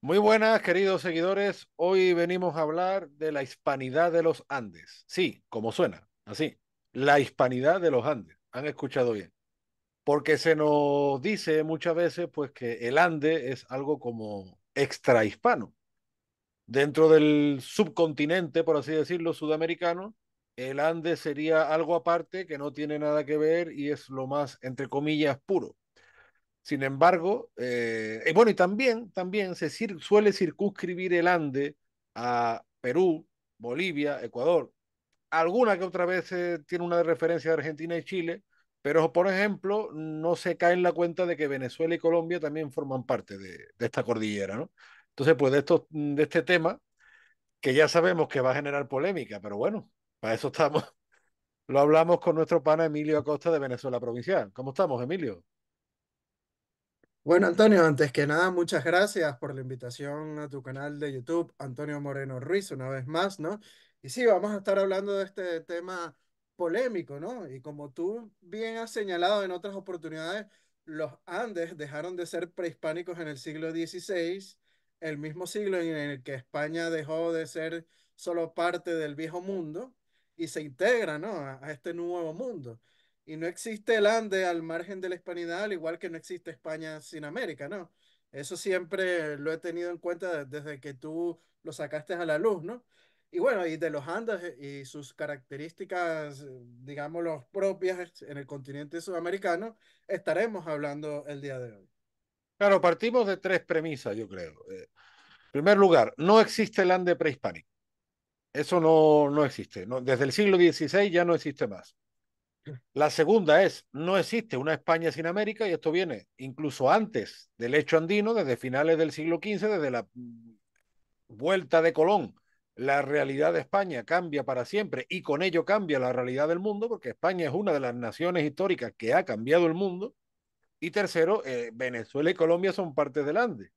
Muy buenas, queridos seguidores. Hoy venimos a hablar de la hispanidad de los Andes. Sí, como suena, así. La hispanidad de los Andes. Han escuchado bien. Porque se nos dice muchas veces pues que el Ande es algo como extrahispano. Dentro del subcontinente, por así decirlo, sudamericano, el Ande sería algo aparte que no tiene nada que ver y es lo más, entre comillas, puro. Sin embargo, y eh, eh, bueno, y también, también se suele circunscribir el Ande a Perú, Bolivia, Ecuador. Alguna que otra vez eh, tiene una referencia de Argentina y Chile, pero por ejemplo, no se cae en la cuenta de que Venezuela y Colombia también forman parte de, esta cordillera, ¿no? Entonces, pues de, esto, de este tema, que ya sabemos que va a generar polémica, pero bueno, para eso estamos. Lo hablamos con nuestro pana Emilio Acosta de Venezuela Provincial. ¿Cómo estamos, Emilio? Bueno, Antonio, antes que nada, muchas gracias por la invitación a tu canal de YouTube, Antonio Moreno Ruiz, una vez más, ¿no? Y sí, vamos a estar hablando de este tema polémico, ¿no? Y como tú bien has señalado en otras oportunidades, los Andes dejaron de ser prehispánicos en el siglo XVI, el mismo siglo en el que España dejó de ser solo parte del viejo mundo y se integra, ¿no? a, este nuevo mundo. Y no existe el Ande al margen de la hispanidad, al igual que no existe España sin América, ¿no? Eso siempre lo he tenido en cuenta desde que tú lo sacaste a la luz, ¿no? Y bueno, y de los Andes eh, y sus características, eh, digamos, los propias en el continente sudamericano, estaremos hablando el día de hoy. Claro, partimos de tres premisas, yo creo. Eh, en primer lugar, no existe el Ande prehispánico. Eso no, no existe. No, desde el siglo XVI ya no existe más. La segunda es, no existe una España sin América y esto viene incluso antes del hecho andino, desde finales del siglo XV, desde la vuelta de Colón. La realidad de España cambia para siempre y con ello cambia la realidad del mundo, porque España es una de las naciones históricas que ha cambiado el mundo. Y tercero, eh, Venezuela y Colombia son parte del ande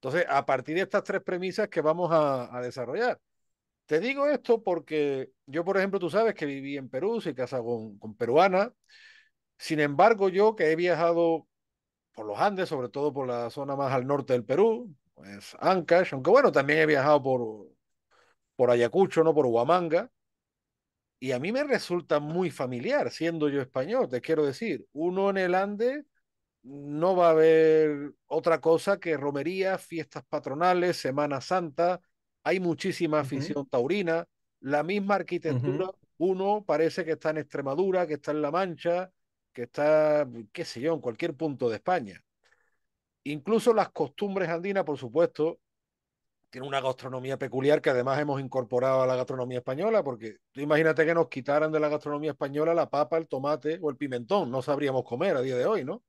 Entonces, a partir de estas tres premisas que vamos a desarrollar. Te digo esto porque yo, por ejemplo, tú sabes que viví en Perú, soy casado con, con peruana. Sin embargo, yo que he viajado por los Andes, sobre todo por la zona más al norte del Perú, pues Ancash, aunque bueno, también he viajado por, por Ayacucho, no por Huamanga, y a mí me resulta muy familiar, siendo yo español, te quiero decir, uno en el Ande no va a ver otra cosa que romerías, fiestas patronales, Semana Santa, hay muchísima afición taurina, la misma arquitectura, uno parece que está en Extremadura, que está en La Mancha, que está, qué sé yo, en cualquier punto de España. Incluso las costumbres andinas, por supuesto, tienen una gastronomía peculiar que además hemos incorporado a la gastronomía española, porque tú imagínate que nos quitaran de la gastronomía española la papa, el tomate o el pimentón, no sabríamos comer a día de hoy, ¿no?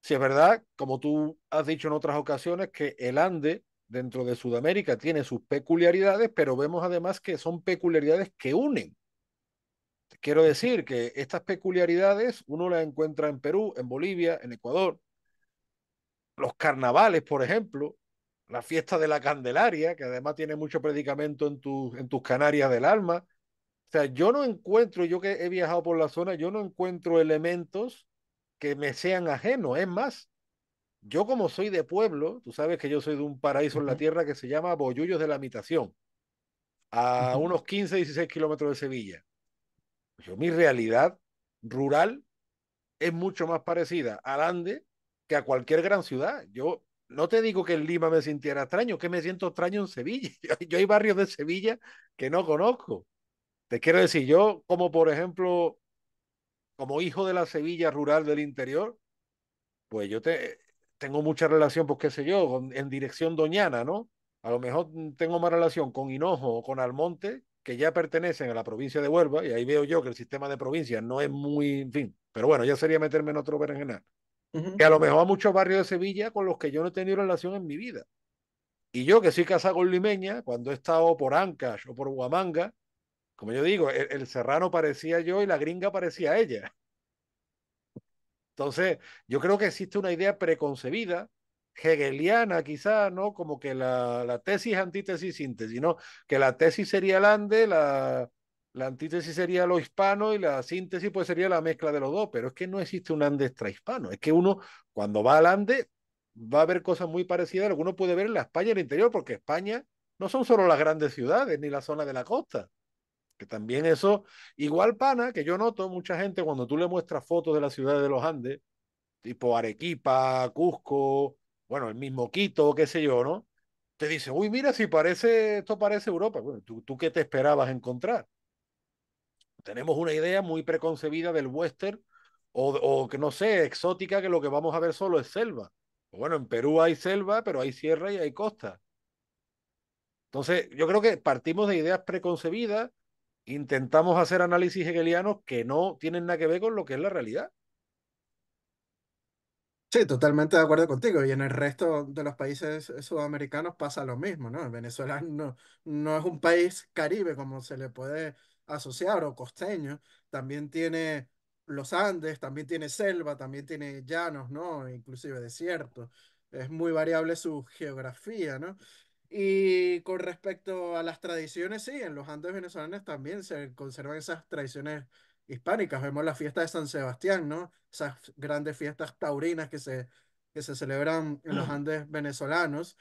Si es verdad, como tú has dicho en otras ocasiones, que el Ande dentro de Sudamérica tiene sus peculiaridades, pero vemos además que son peculiaridades que unen. Quiero decir que estas peculiaridades uno las encuentra en Perú, en Bolivia, en Ecuador. Los carnavales, por ejemplo, la fiesta de la Candelaria, que además tiene mucho predicamento en, en tus Canarias del alma. O sea, yo no encuentro, yo que he viajado por la zona, yo no encuentro elementos que me sean ajenos. Es más, yo como soy de pueblo, tú sabes que yo soy de un paraíso en la tierra que se llama Bollullos de la Mitación, a unos 15, 16 kilómetros de Sevilla. Yo mi realidad rural es mucho más parecida al Ande que a cualquier gran ciudad. Yo no te digo que en Lima me sintiera extraño, que me siento extraño en Sevilla. yo hay barrios de Sevilla que no conozco. Te quiero decir, yo como por ejemplo, como hijo de la Sevilla rural del interior, pues yo te, tengo mucha relación, pues qué sé yo, en dirección doñana, ¿no? A lo mejor mm, tengo más relación con Hinojo o con Almonte, que ya pertenecen a la provincia de Huelva, y ahí veo yo que el sistema de provincias no es muy, en fin, pero bueno, ya sería meterme en otro berenjenal. Y a lo mejor a muchos barrios de Sevilla con los que yo no he tenido relación en mi vida. Y yo que soy casado con limeña, cuando he estado por Ancash o por Huamanga, como yo digo, el serrano parecía yo y la gringa parecía ella. Entonces, yo creo que existe una idea preconcebida, hegeliana quizá, ¿no? Como que la, tesis, antítesis, síntesis, ¿no? Que la tesis sería el ande, la, antítesis sería lo hispano y la síntesis pues sería la mezcla de los dos, pero es que no existe un Ande extrahispano, es que uno cuando va al Ande va a ver cosas muy parecidas Alguno puede ver en la España el interior, porque España no son solo las grandes ciudades ni la zona de la costa, también eso, igual pana, que yo noto mucha gente cuando tú le muestras fotos de la ciudad de los Andes, tipo Arequipa, Cusco, bueno, el mismo Quito, qué sé yo, ¿no? Te dice, uy, mira, si parece, esto parece Europa. Bueno, ¿tú, qué te esperabas encontrar? Tenemos una idea muy preconcebida del western o, que no sé, exótica, que lo que vamos a ver solo es selva. Bueno, en Perú hay selva, pero hay sierra y hay costa. Entonces, yo creo que partimos de ideas preconcebidas intentamos hacer análisis hegelianos que no tienen nada que ver con lo que es la realidad. Sí, totalmente de acuerdo contigo. Y en el resto de los países eh, sudamericanos pasa lo mismo, ¿no? Venezuela no, no es un país caribe como se le puede asociar o costeño. También tiene los Andes, también tiene selva, también tiene llanos, ¿no? Inclusive desiertos. Es muy variable su geografía, ¿no? Y con respecto a las tradiciones, sí, en los Andes venezolanos también se conservan esas tradiciones hispánicas. Vemos la fiesta de San Sebastián, ¿no? Esas grandes fiestas taurinas que se, que se celebran en los Andes venezolanos.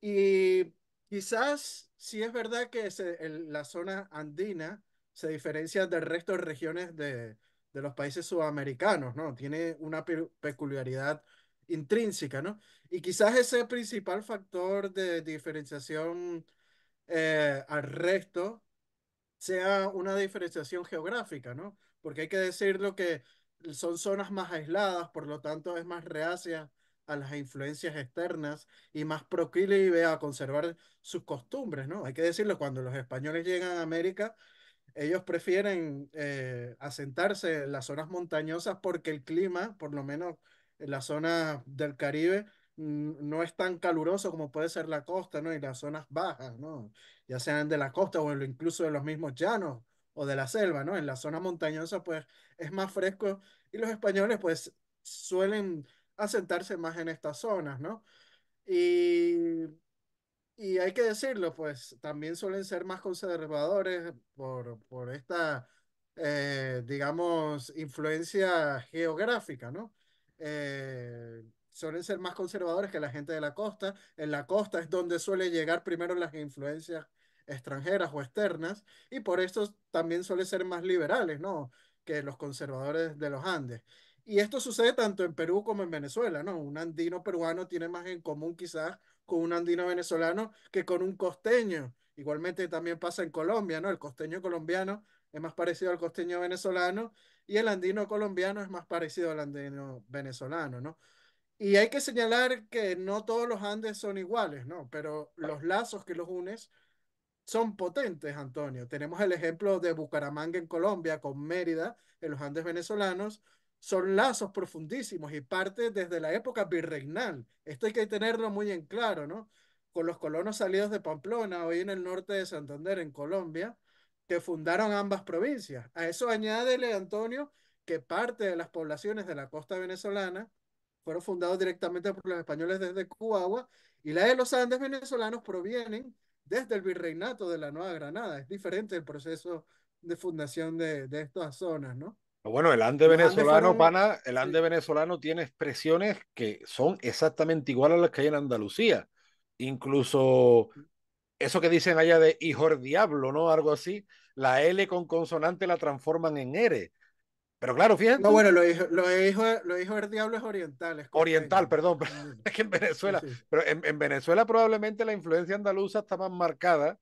Y quizás sí es verdad que se, la zona andina se diferencia del resto de regiones de, de los países sudamericanos, ¿no? Tiene una peculiaridad intrínseca, ¿no? Y quizás ese principal factor de diferenciación eh, al resto sea una diferenciación geográfica, ¿no? Porque hay que decirlo que son zonas más aisladas, por lo tanto es más reacia a las influencias externas y más proclive a conservar sus costumbres, ¿no? Hay que decirlo, cuando los españoles llegan a América, ellos prefieren eh, asentarse en las zonas montañosas porque el clima, por lo menos en las zonas del Caribe no es tan caluroso como puede ser la costa, ¿no? Y las zonas bajas, ¿no? Ya sean de la costa o incluso de los mismos llanos o de la selva, ¿no? En la zona montañosa, pues es más fresco y los españoles, pues, suelen asentarse más en estas zonas, ¿no? Y, y hay que decirlo, pues, también suelen ser más conservadores por, por esta, eh, digamos, influencia geográfica, ¿no? Eh, suelen ser más conservadores que la gente de la costa. En la costa es donde suele llegar primero las influencias extranjeras o externas, y por esto también suelen ser más liberales, ¿no? Que los conservadores de los Andes. Y esto sucede tanto en Perú como en Venezuela, ¿no? Un andino peruano tiene más en común quizás con un andino venezolano que con un costeño. Igualmente también pasa en Colombia, ¿no? El costeño colombiano es más parecido al costeño venezolano y el andino colombiano es más parecido al andino venezolano, ¿no? Y hay que señalar que no todos los Andes son iguales, ¿no? Pero los lazos que los unes son potentes, Antonio. Tenemos el ejemplo de Bucaramanga en Colombia con Mérida en los Andes venezolanos. Son lazos profundísimos y parte desde la época virreinal. Esto hay que tenerlo muy en claro, ¿no? Con los colonos salidos de Pamplona, hoy en el norte de Santander, en Colombia, que fundaron ambas provincias. A eso añádele, Antonio, que parte de las poblaciones de la costa venezolana fueron fundadas directamente por los españoles desde Cuba y la de los Andes venezolanos provienen desde el virreinato de la Nueva Granada. Es diferente el proceso de fundación de, estas zonas, ¿no? Bueno, el Ande venezolano, pana, el Ande venezolano tiene expresiones que son exactamente igual a las que hay en Andalucía. Incluso eso que dicen allá de hijo diablo, ¿no? Algo así, la L con consonante la transforman en R. Pero claro, fíjense. No, bueno, lo dijo, lo dijo, lo dijo el diablo es oriental. oriental, perdón, mm. es que en Venezuela. Pero en, Venezuela probablemente la influencia andaluza está más marcada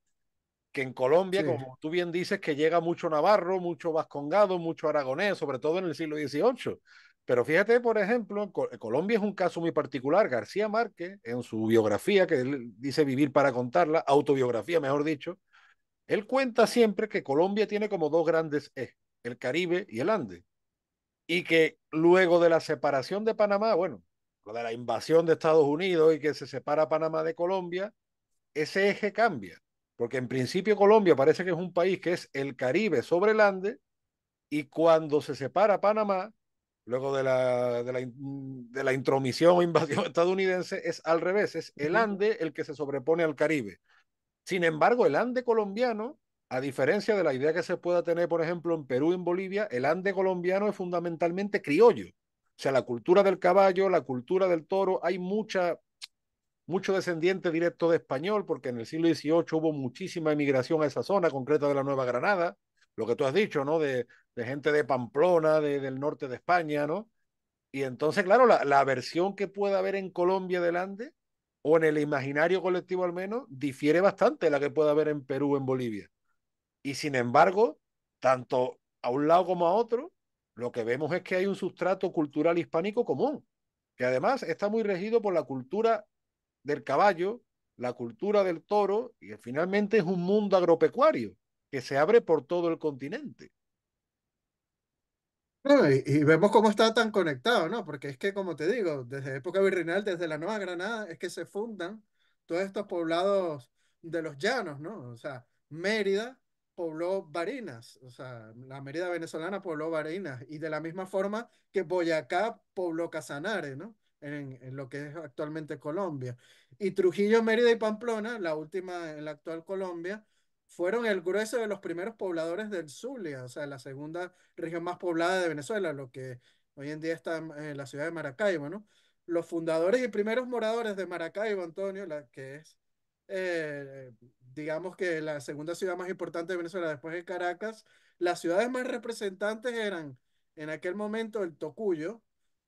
que en Colombia, como tú bien dices, que llega mucho navarro, mucho vascongado, mucho aragonés, sobre todo en el siglo XVIII. Pero fíjate, por ejemplo, eh, Colombia es un caso muy particular. García Márquez, en su biografía, que él dice vivir para contarla, autobiografía, mejor dicho, él cuenta siempre que Colombia tiene como dos grandes ejes, el Caribe y el Ande. Y que luego de la separación de Panamá, bueno, de la invasión de Estados Unidos y que se separa Panamá de Colombia, ese eje cambia. Porque en principio Colombia parece que es un país que es el Caribe sobre el Ande y cuando se separa Panamá, luego de la, de la, de la intromisión o invasión estadounidense, es al revés, es el Ande el que se sobrepone al Caribe. Sin embargo, el Ande colombiano, a diferencia de la idea que se pueda tener, por ejemplo, en Perú, en Bolivia, el Ande colombiano es fundamentalmente criollo. O sea, la cultura del caballo, la cultura del toro, hay mucha, mucho descendiente directo de español, porque en el siglo XVIII hubo muchísima emigración a esa zona concreta de la Nueva Granada, lo que tú has dicho, ¿no? De, de gente de Pamplona, del norte de España, ¿no? Y entonces, claro, la, la versión que pueda haber en Colombia delante o en el imaginario colectivo al menos, difiere bastante de la que pueda haber en Perú, en Bolivia. Y sin embargo, tanto a un lado como a otro, lo que vemos es que hay un sustrato cultural hispánico común, que además está muy regido por la cultura del caballo, la cultura del toro, y finalmente es un mundo agropecuario que se abre por todo el continente y, vemos cómo está tan conectado, ¿no? Porque es que, como te digo, desde época virreinal, desde la Nueva Granada, es que se fundan todos estos poblados de los llanos, ¿no? O sea, Mérida pobló Barinas, o sea, la Mérida venezolana pobló Barinas, y de la misma forma que Boyacá pobló Casanare, ¿no? En, en, lo que es actualmente Colombia. Y Trujillo, Mérida y Pamplona, la última en la actual Colombia, fueron el grueso de los primeros pobladores del Zulia, o sea, la segunda región más poblada de Venezuela, lo que hoy en día está en la ciudad de Maracaibo, ¿no? Los fundadores y primeros moradores de Maracaibo, Antonio, la que es, eh, digamos que la segunda ciudad más importante de Venezuela después de Caracas, las ciudades más representantes eran en aquel momento el Tocuyo,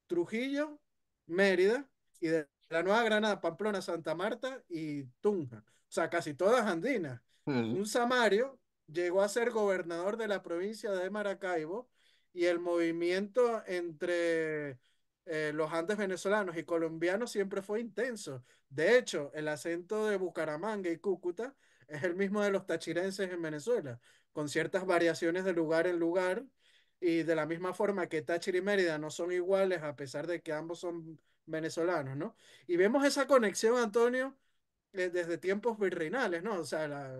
Trujillo, Mérida y de la Nueva Granada, Pamplona, Santa Marta y Tunja. O sea, casi todas andinas un samario llegó a ser gobernador de la provincia de Maracaibo y el movimiento entre eh, los Andes venezolanos y colombianos siempre fue intenso. De hecho, el acento de Bucaramanga y Cúcuta es el mismo de los tachirenses en Venezuela, con ciertas variaciones de lugar en lugar. Y de la misma forma que Táchira y Mérida no son iguales, a pesar de que ambos son venezolanos, ¿no? Y vemos esa conexión, Antonio, desde tiempos virreinales, ¿no? O sea,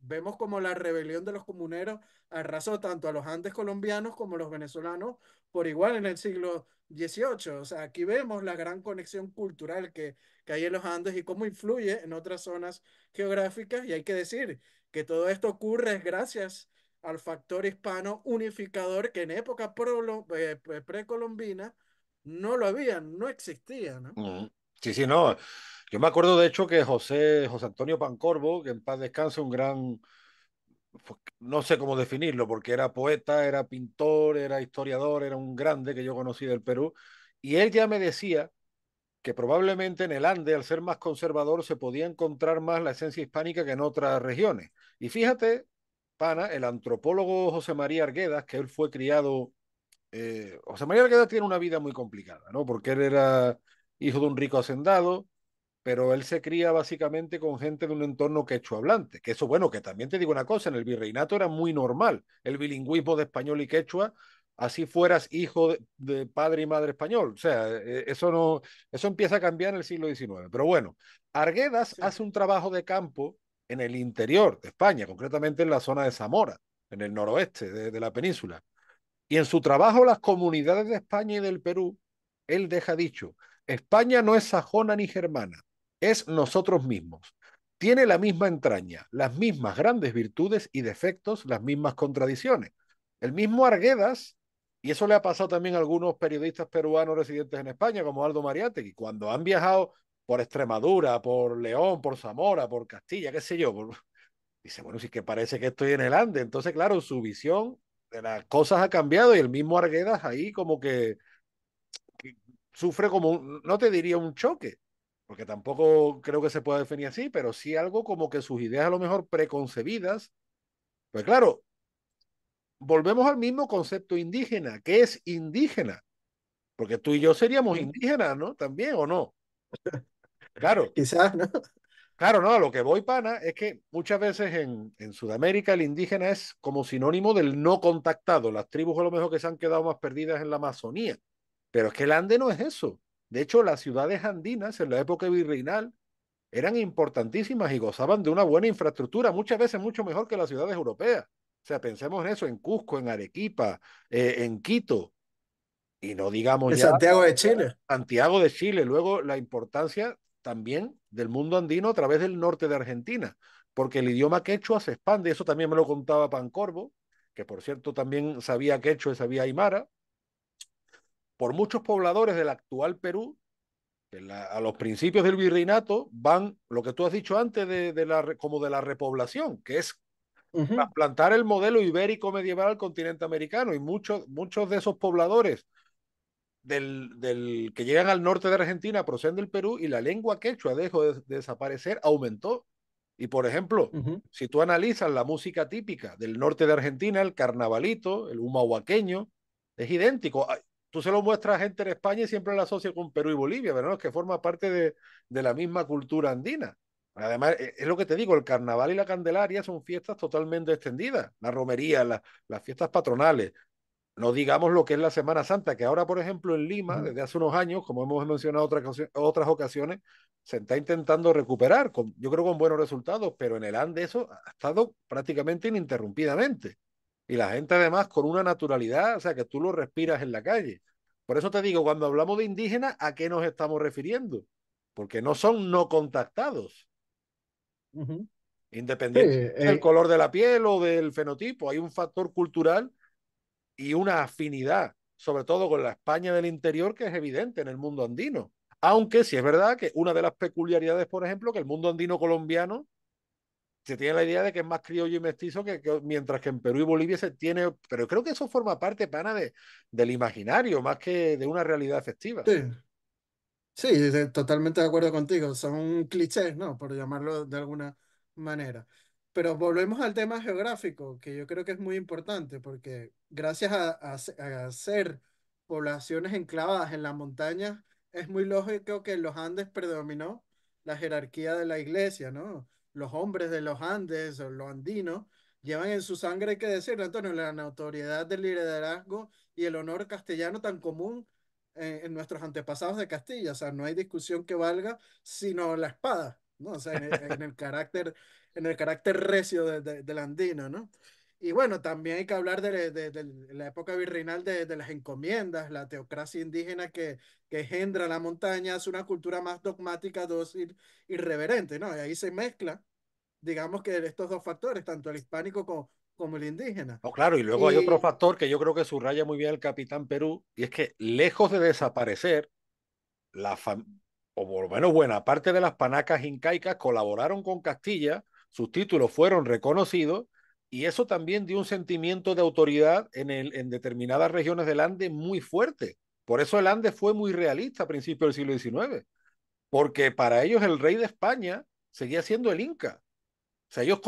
vemos como la rebelión de los comuneros arrasó tanto a los andes colombianos como a los venezolanos por igual en el siglo XVIII. O sea, aquí vemos la gran conexión cultural que, que hay en los Andes y cómo influye en otras zonas geográficas. Y hay que decir que todo esto ocurre gracias al factor hispano unificador que en época eh, precolombina no lo había, no existía, ¿no? Mm. Sí, sí, no. Yo me acuerdo, de hecho, que José, José Antonio Pancorbo, que en paz descanse, un gran, pues, no sé cómo definirlo, porque era poeta, era pintor, era historiador, era un grande que yo conocí del Perú, y él ya me decía que probablemente en el Ande, al ser más conservador, se podía encontrar más la esencia hispánica que en otras regiones. Y fíjate, pana, el antropólogo José María Arguedas, que él fue criado... Eh, José María Arguedas tiene una vida muy complicada, ¿no? Porque él era hijo de un rico hacendado, pero él se cría básicamente con gente de un entorno quechua hablante, que eso bueno, que también te digo una cosa, en el virreinato era muy normal el bilingüismo de español y quechua, así fueras hijo de, padre y madre español, o sea, eh, eso no, eso empieza a cambiar en el siglo XIX, pero bueno, Arguedas hace un trabajo de campo en el interior de España, concretamente en la zona de Zamora, en el noroeste de la península, y en su trabajo las comunidades de España y del Perú, él deja dicho, España no es sajona ni germana, es nosotros mismos. Tiene la misma entraña, las mismas grandes virtudes y defectos, las mismas contradicciones. El mismo Arguedas, y eso le ha pasado también a algunos periodistas peruanos residentes en España, como Aldo que cuando han viajado por Extremadura, por León, por Zamora, por Castilla, qué sé yo, dice, bueno, sí que parece que estoy en el Ande. Entonces, claro, su visión de las cosas ha cambiado y el mismo Arguedas ahí como que, sufre como, no te diría un choque, porque tampoco creo que se pueda definir así, pero sí algo como que sus ideas a lo mejor preconcebidas, pues claro, volvemos al mismo concepto indígena, que es indígena? Porque tú y yo seríamos indígenas, ¿no? También o no. Claro. Quizás, ¿no? Claro, no, lo que voy, pana, es que muchas veces en, en, Sudamérica el indígena es como sinónimo del no contactado, las tribus a lo mejor que se han quedado más perdidas en la Amazonía. Pero es que el Ande no es eso. De hecho, las ciudades andinas en la época virreinal eran importantísimas y gozaban de una buena infraestructura, muchas veces mucho mejor que las ciudades europeas. O sea, pensemos en eso, en Cusco, en Arequipa, eh, en Quito, y no digamos en Santiago de Chile. Santiago de Chile, luego la importancia también del mundo andino a través del norte de Argentina, porque el idioma quechua se expande, eso también me lo contaba Pancorbo, que por cierto también sabía quechua y sabía aymara, por muchos pobladores del actual Perú, a los principios del virreinato van lo que tú has dicho antes de, de la, como de la repoblación, que es plantar el modelo ibérico medieval al continente americano. Y muchos, muchos de esos pobladores del, del, que llegan al norte de Argentina proceden del Perú y la lengua quechua dejó de, desaparecer, aumentó. Y por ejemplo, si tú analizas la música típica del norte de Argentina, el carnavalito, el humahuaqueño, es idéntico. Ah, tú se lo muestras a gente en España y siempre la asocia con Perú y Bolivia, ¿verdad? Es que forma parte de, de, la misma cultura andina. Además, e, es lo que te digo, el carnaval y la candelaria son fiestas totalmente extendidas. La romería, las fiestas patronales, no digamos lo que es la Semana Santa, que ahora, por ejemplo, en Lima, desde hace unos años, como hemos mencionado otras, otras ocasiones, se está intentando recuperar, con, yo creo con buenos resultados, pero en el ANDE eso ha estado prácticamente ininterrumpidamente. Y la gente además con una naturalidad, o sea, que tú lo respiras en la calle. Por eso te digo, cuando hablamos de indígenas, ¿a qué nos estamos refiriendo? Porque no son no contactados. independientemente Independiente eh, del color de la piel o del fenotipo, hay un factor cultural y una afinidad, sobre todo con la España del interior, que es evidente en el mundo andino. Aunque sí es verdad que una de las peculiaridades, por ejemplo, que el mundo andino colombiano se tiene la idea de que es más criollo y mestizo que, mientras que en Perú y Bolivia se tiene, pero creo que eso forma parte, pana, de, del imaginario, más que de una realidad efectiva. Sí. Sí, totalmente de acuerdo contigo. Son clichés, ¿no? Por llamarlo de alguna manera. Pero volvemos al tema geográfico, que yo creo que es muy importante, porque gracias a, a, ser poblaciones enclavadas en las montañas, es muy lógico que en los Andes predominó la jerarquía de la iglesia, ¿no? los hombres de los Andes o los andinos llevan en su sangre, hay que decirlo, Antonio, la notoriedad del liderazgo y el honor castellano tan común eh, en, nuestros antepasados de Castilla. O sea, no hay discusión que valga sino la espada, ¿no? O sea, en, el carácter, en el carácter recio del andino, ¿no? Y bueno, también hay que hablar de, la época virreinal de, las encomiendas, la teocracia indígena que, que engendra la montaña, es una cultura más dogmática, dócil, irreverente, ¿no? Y ahí se mezcla digamos que estos dos factores, tanto el hispánico como, el indígena. claro, y luego hay otro factor que yo creo que subraya muy bien el capitán Perú, y es que lejos de desaparecer, la o por lo menos buena parte de las panacas incaicas colaboraron con Castilla, sus títulos fueron reconocidos, y eso también dio un sentimiento de autoridad en, el, en determinadas regiones del Ande muy fuerte. Por eso el Ande fue muy realista a principios del siglo XIX, porque para ellos el rey de España seguía siendo el Inca sea, ellos,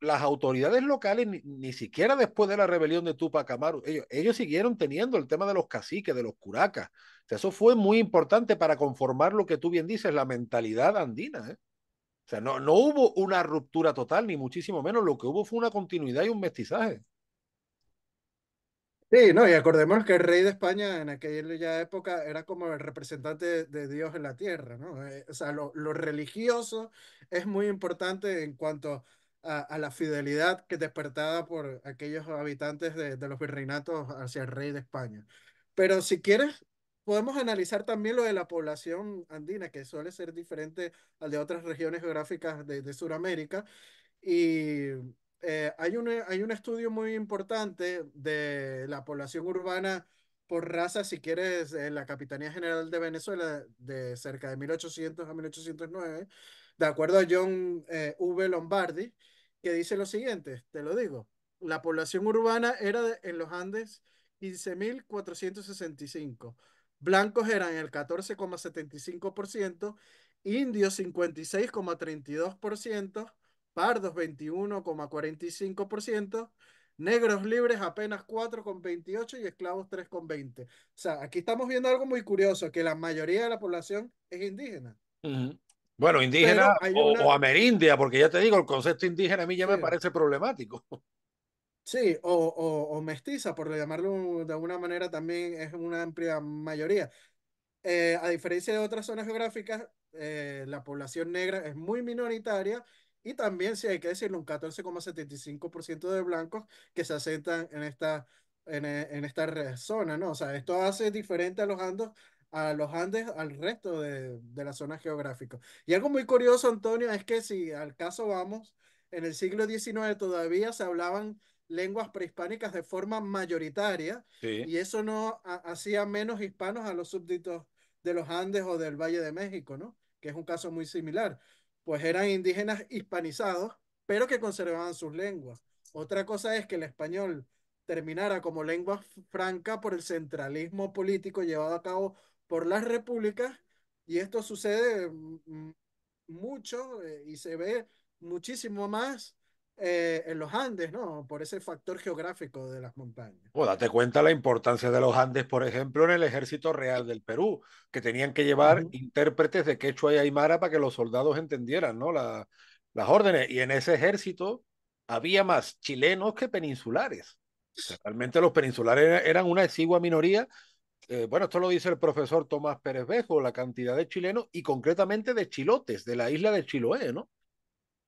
las autoridades locales, ni, siquiera después de la rebelión de Tupac Amaru, ellos, ellos siguieron teniendo el tema de los caciques, de los curacas. O sea, eso fue muy importante para conformar lo que tú bien dices, la mentalidad andina. ¿eh? O sea, no, no hubo una ruptura total, ni muchísimo menos. Lo que hubo fue una continuidad y un mestizaje. Sí, no, y acordemos que el rey de España en aquella época era como el representante de Dios en la tierra, ¿no? Eh, o sea, lo, religioso es muy importante en cuanto a, la fidelidad que despertaba por aquellos habitantes de, los virreinatos hacia el rey de España. Pero si quieres, podemos analizar también lo de la población andina, que suele ser diferente al de otras regiones geográficas de, de Sudamérica. Y eh, eh, hay, un, estudio muy importante de la población urbana por raza, si quieres, en la Capitanía General de Venezuela, de cerca de 1800 a 1809, de acuerdo a John eh, V. Lombardi, que dice lo siguiente, te lo digo, la población urbana era en los Andes 15.465, blancos eran el 14,75%, indios 56,32%, pardos 21,45%, negros libres apenas 4,28% y esclavos 3,20%. O sea, aquí estamos viendo algo muy curioso, que la mayoría de la población es indígena. Bueno, indígena o, amerindia, porque ya te digo, el concepto indígena a mí ya me parece problemático. Sí, o, o, mestiza, por llamarlo de alguna manera, también es una amplia mayoría. Eh, a diferencia de otras zonas geográficas, eh, la población negra es muy minoritaria y también, si hay que decirlo, un 14,75% de blancos que se asentan en esta, en, eh, en esta zona, ¿no? O sea, esto hace diferente a los Andes, a los Andes, al resto de, de la zona geográfica. Y algo muy curioso, Antonio, es que si al caso vamos, en el siglo XIX todavía se hablaban lenguas prehispánicas de forma mayoritaria y eso no hacía menos hispanos a los súbditos de los Andes o del Valle de México, ¿no? Que es un caso muy similar pues eran indígenas hispanizados, pero que conservaban sus lenguas. Otra cosa es que el español terminara como lengua franca por el centralismo político llevado a cabo por las repúblicas, y esto sucede mm, mm, mucho eh, y se ve muchísimo más eh, en los Andes, ¿no? Por ese factor geográfico de las montañas. Pues date cuenta la importancia de los Andes, por ejemplo, en el ejército real del Perú, que tenían que llevar intérpretes de quechua y aymara para que los soldados entendieran, ¿no? las órdenes. Y en ese ejército había más chilenos que peninsulares. realmente los peninsulares eran una exigua minoría. Eh, bueno, esto lo dice el profesor Tomás Pérez Bejo, la cantidad de chilenos y concretamente de chilotes, de la isla de Chiloé, ¿no?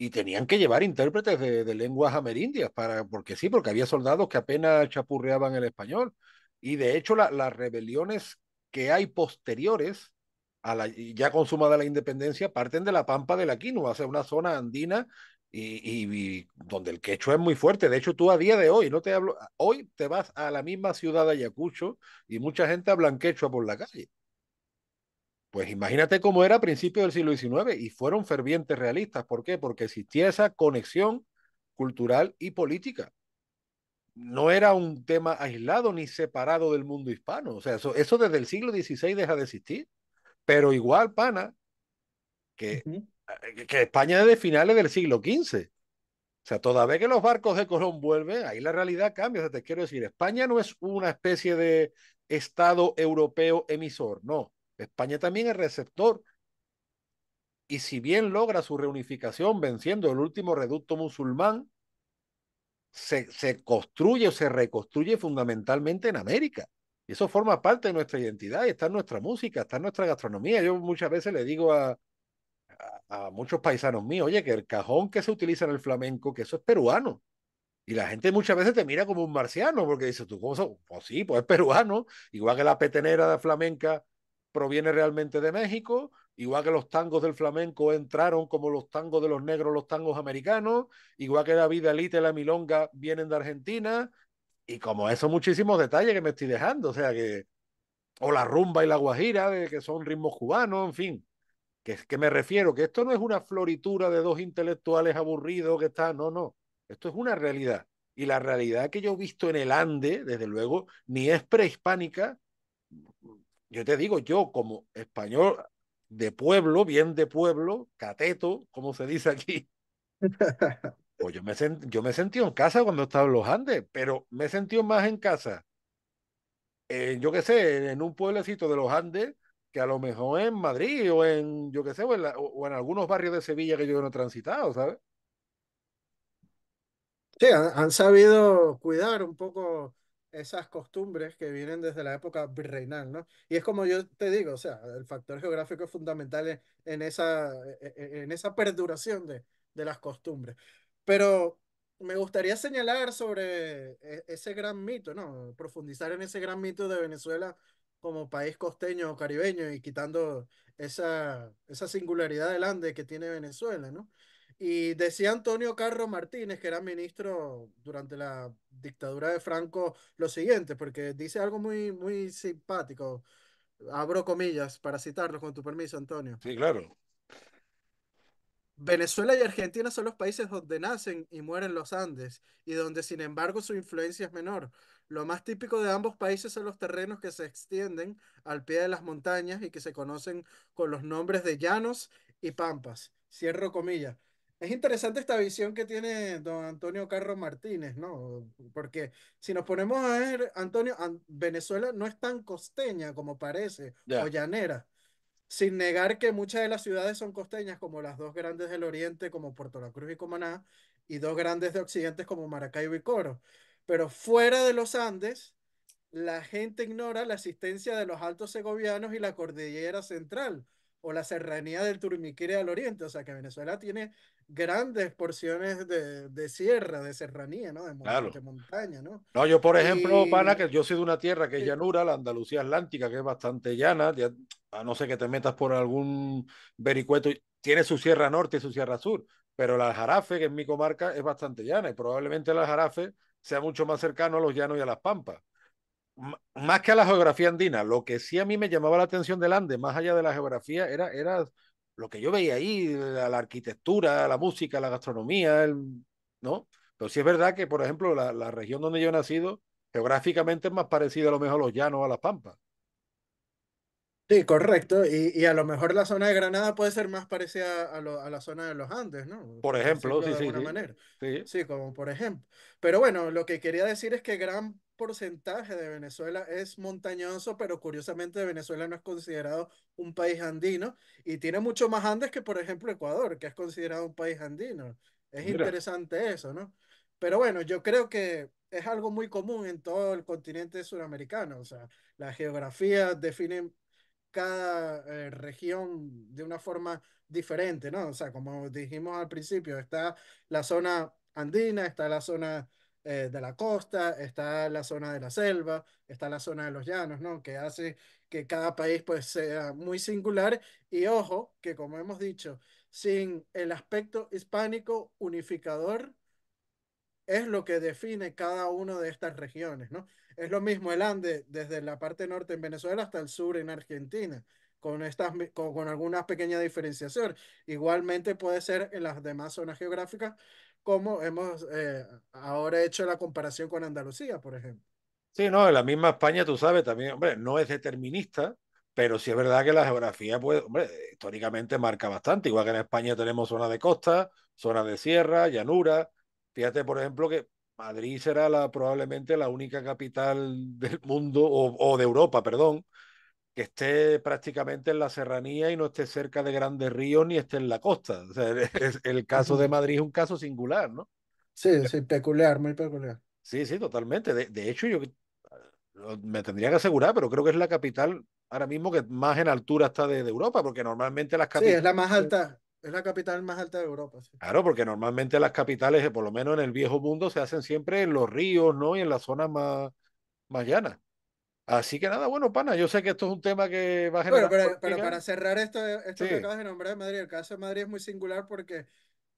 y tenían que llevar intérpretes de, lenguas amerindias, para, porque sí, porque había soldados que apenas chapurreaban el español. Y de hecho, las rebeliones que hay posteriores a la ya consumada la independencia parten de la pampa de la Quinoa, o sea, una zona andina y, donde el quechua es muy fuerte. De hecho, tú a día de hoy, no te hablo, hoy te vas a la misma ciudad de Ayacucho y mucha gente habla en quechua por la calle. Pues imagínate cómo era a principios del siglo XIX y fueron fervientes realistas. ¿Por qué? Porque existía esa conexión cultural y política. No era un tema aislado ni separado del mundo hispano. O sea, eso, desde el siglo XVI deja de existir. Pero igual, pana, que, ah, que España desde de finales del siglo XV. O sea, toda vez que los barcos de Colón vuelven, ahí la realidad cambia. O sea, te quiero decir, España no es una especie de Estado europeo emisor, no España también es receptor. Y si bien logra su reunificación venciendo el último reducto musulmán, se, construye o se reconstruye fundamentalmente en América. Y eso forma parte de nuestra identidad y está en nuestra música, está en nuestra gastronomía. Yo muchas veces le digo a, a, muchos paisanos míos, oye, que el cajón que se utiliza en el flamenco, que eso es peruano. Y la gente muchas veces te mira como un marciano, porque dice, tú, ¿cómo Pues sí, pues es peruano, igual que la petenera flamenca proviene realmente de México, igual que los tangos del flamenco entraron como los tangos de los negros, los tangos americanos, igual que la vida y la milonga vienen de Argentina, y como eso muchísimos detalles que me estoy dejando, o sea que, o la rumba y la guajira, de que son ritmos cubanos, en fin, que, que me refiero, que esto no es una floritura de dos intelectuales aburridos que están, no, no, esto es una realidad. Y la realidad que yo he visto en el Ande, desde luego, ni es prehispánica, yo te digo, yo como español de pueblo, bien de pueblo, cateto, como se dice aquí, pues yo me, sent, yo me sentí en casa cuando estaba en los Andes, pero me sentí más en casa, En eh, yo qué sé, en un pueblecito de los Andes que a lo mejor en Madrid o en, yo qué sé, o en, algunos barrios de Sevilla que yo no he transitado, ¿sabes? Sí, han sabido cuidar un poco esas costumbres que vienen desde la época virreinal, ¿no? Y es como yo te digo, o sea, el factor geográfico es fundamental en, esa, e, e, en esa perduración de, de las costumbres. Pero me gustaría señalar sobre e, ese gran mito, ¿no? Profundizar en ese gran mito de Venezuela como país costeño o caribeño y quitando esa, esa singularidad del Ande que tiene Venezuela, ¿no? Y decía Antonio Carro Martínez, que era ministro durante la dictadura de Franco, lo siguiente, porque dice algo muy, muy simpático. Abro comillas para citarlo con tu permiso, Antonio. Sí, claro. Venezuela y Argentina son los países donde nacen y mueren los Andes y donde sin embargo su influencia es menor. Lo más típico de ambos países son los terrenos que se extienden al pie de las montañas y que se conocen con los nombres de llanos y pampas. Cierro comillas. Es interesante esta visión que tiene don Antonio Carro Martínez, ¿no? Porque si nos ponemos a ver, Antonio, Venezuela no es tan costeña como parece, o llanera. Sin negar que muchas de las ciudades son costeñas, como las dos grandes del oriente, como Puerto La Cruz y Comaná, y dos grandes de occidente, como Maracaibo y Coro. Pero fuera de los Andes, la gente ignora la existencia de los altos segovianos y la cordillera central o la serranía del Turmiquire al oriente. O sea que Venezuela tiene grandes porciones de, sierra, de serranía, ¿no? De, montaña, ¿no? yo por ejemplo, pana, que yo soy de una tierra que es llanura, la Andalucía Atlántica, que es bastante llana, a no ser que te metas por algún vericueto, tiene su sierra norte y su sierra sur, pero la Jarafe, que es mi comarca, es bastante llana y probablemente la Jarafe sea mucho más cercano a los llanos y a las pampas más que a la geografía andina, lo que sí a mí me llamaba la atención del Andes, más allá de la geografía, era, era lo que yo veía ahí, la, arquitectura, la música, la gastronomía, ¿no? Pero sí es verdad que, por ejemplo, la, región donde yo he nacido, geográficamente es más parecida a lo mejor a los llanos, a las pampas. Sí, correcto. Y, a lo mejor la zona de Granada puede ser más parecida a, la zona de los Andes, ¿no? Por ejemplo, sí, de alguna manera. sí. Sí, como por ejemplo. Pero bueno, lo que quería decir es que gran porcentaje de Venezuela es montañoso, pero curiosamente Venezuela no es considerado un país andino y tiene mucho más Andes que, por ejemplo, Ecuador, que es considerado un país andino. Es interesante eso, ¿no? Pero bueno, yo creo que es algo muy común en todo el continente suramericano. O sea, la geografía define cada eh, región de una forma diferente, ¿no? O sea, como dijimos al principio, está la zona andina, está la zona eh, de la costa, está la zona de la selva, está la zona de los llanos, ¿no? Que hace que cada país pues sea muy singular y ojo, que como hemos dicho, sin el aspecto hispánico unificador es lo que define cada una de estas regiones, ¿no? Es lo mismo el Ande desde la parte norte en Venezuela hasta el sur en Argentina. Con, estas, con, con alguna pequeña diferenciación. Igualmente puede ser en las demás zonas geográficas como hemos eh, ahora hecho la comparación con Andalucía, por ejemplo. Sí, no, en la misma España, tú sabes, también, hombre, no es determinista, pero sí es verdad que la geografía, pues, hombre, históricamente marca bastante, igual que en España tenemos zona de costa, zona de sierra, llanura. Fíjate, por ejemplo, que Madrid será la, probablemente la única capital del mundo, o de Europa, perdón, que esté prácticamente en la serranía y no esté cerca de grandes ríos ni esté en la costa. el caso de Madrid es un caso singular, ¿no? Sí, sí, peculiar, muy peculiar. Sí, sí, totalmente. De, hecho, yo me tendría que asegurar, pero creo que es la capital ahora mismo que más en altura está de, Europa, porque normalmente las capitales... Sí, es la más alta, es la capital más alta de Europa. Claro, porque normalmente las capitales, eh, por lo menos en el viejo mundo, se hacen siempre en los ríos, ¿no? Y en las zonas más, más llanas. Así que nada, bueno, pana, yo sé que esto es un tema que va a generar. pero, para cerrar esto, esto que acabas de nombrar de Madrid, el caso de Madrid es muy singular porque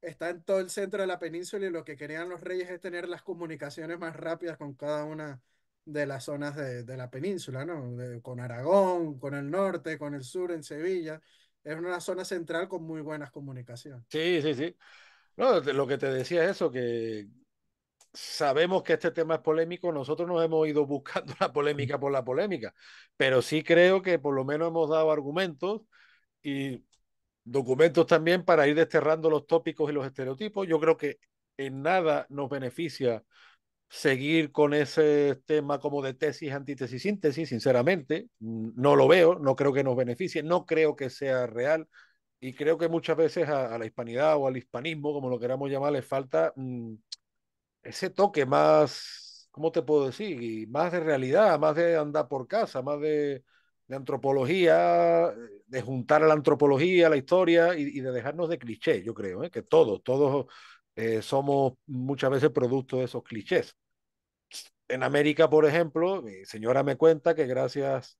está en todo el centro de la península y lo que querían los reyes es tener las comunicaciones más rápidas con cada una de las zonas de, la península, ¿no? con Aragón, con el norte, con el sur, en Sevilla. Es una zona central con muy buenas comunicaciones. Sí, sí, sí. lo que te decía es eso, que sabemos que este tema es polémico, nosotros nos hemos ido buscando la polémica por la polémica, pero sí creo que por lo menos hemos dado argumentos y documentos también para ir desterrando los tópicos y los estereotipos. Yo creo que en nada nos beneficia seguir con ese tema como de tesis, antítesis, síntesis, sinceramente, no lo veo, no creo que nos beneficie, no creo que sea real y creo que muchas veces a, la hispanidad o al hispanismo, como lo queramos llamar, le falta mm, ese toque más, ¿cómo te puedo decir? Más de realidad, más de andar por casa, más de, antropología, de juntar a la antropología, la historia y, de dejarnos de clichés, yo creo, ¿eh? que todos, todos eh, somos muchas veces producto de esos clichés. En América, por ejemplo, mi señora me cuenta que gracias,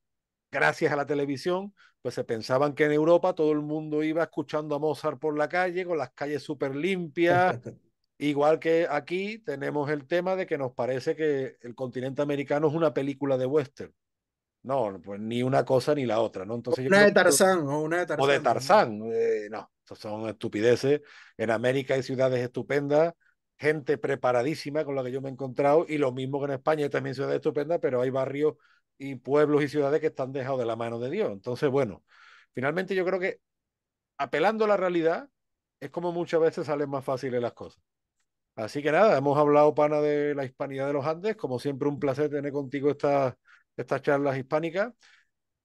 gracias a la televisión, pues se pensaban que en Europa todo el mundo iba escuchando a Mozart por la calle, con las calles súper limpias. Igual que aquí tenemos el tema de que nos parece que el continente americano es una película de western. No, pues ni una cosa ni la otra, ¿no? Entonces una de Tarzán, o una de Tarzán. O de Tarzán, no eh, son estupideces. En América hay ciudades estupendas, gente preparadísima con la que yo me he encontrado, y lo mismo que en España hay también ciudades estupendas, pero hay barrios y pueblos y ciudades que están dejados de la mano de Dios. Entonces, bueno, finalmente yo creo que apelando a la realidad es como muchas veces salen más fáciles las cosas. Así que nada, hemos hablado, pana, de la hispanidad de los Andes. Como siempre, un placer tener contigo estas estas charlas hispánicas.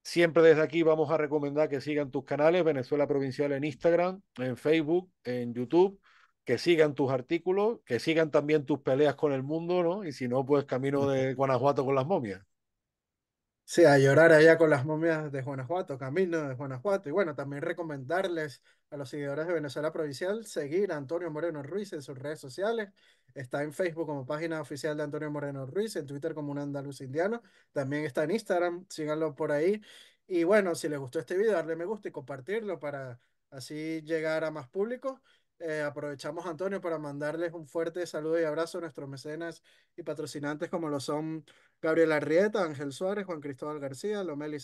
Siempre desde aquí vamos a recomendar que sigan tus canales, Venezuela Provincial en Instagram, en Facebook, en YouTube, que sigan tus artículos, que sigan también tus peleas con el mundo, ¿no? Y si no, pues camino de Guanajuato con las momias. Sí, a llorar allá con las momias de Guanajuato, camino de Guanajuato. Y bueno, también recomendarles a los seguidores de Venezuela Provincial seguir a Antonio Moreno Ruiz en sus redes sociales. Está en Facebook como página oficial de Antonio Moreno Ruiz, en Twitter como un andaluz indiano. También está en Instagram, síganlo por ahí. Y bueno, si les gustó este video, darle me gusta y compartirlo para así llegar a más público. Eh, aprovechamos, Antonio, para mandarles un fuerte saludo y abrazo a nuestros mecenas y patrocinantes como lo son Gabriel Arrieta, Ángel Suárez, Juan Cristóbal García, Lomel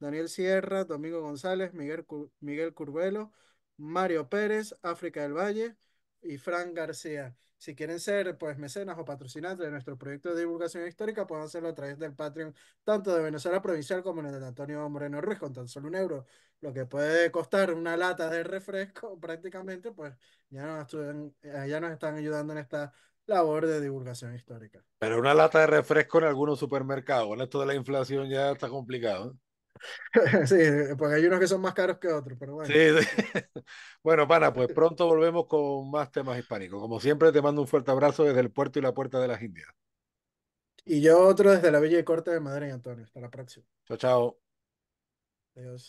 Daniel Sierra, Domingo González, Miguel, Curbelo Miguel Mario Pérez, África del Valle y Fran García. Si quieren ser pues mecenas o patrocinantes de nuestro proyecto de divulgación histórica, pueden hacerlo a través del Patreon, tanto de Venezuela Provincial como en el de Antonio Moreno Ruiz, con tan solo un euro, lo que puede costar una lata de refresco prácticamente, pues ya nos, eh, ya nos están ayudando en esta labor de divulgación histórica. Pero una lata de refresco en algunos supermercados, bueno, esto de la inflación ya está complicado. ¿eh? sí, pues hay unos que son más caros que otros, pero bueno. Bueno, pana, pues pronto volvemos con más temas hispánicos. Como siempre, te mando un fuerte abrazo desde el puerto y la puerta de las Indias. Y yo otro desde la Villa y Corte de Madrid, Antonio. Hasta la próxima. Chao, chao. Adiós.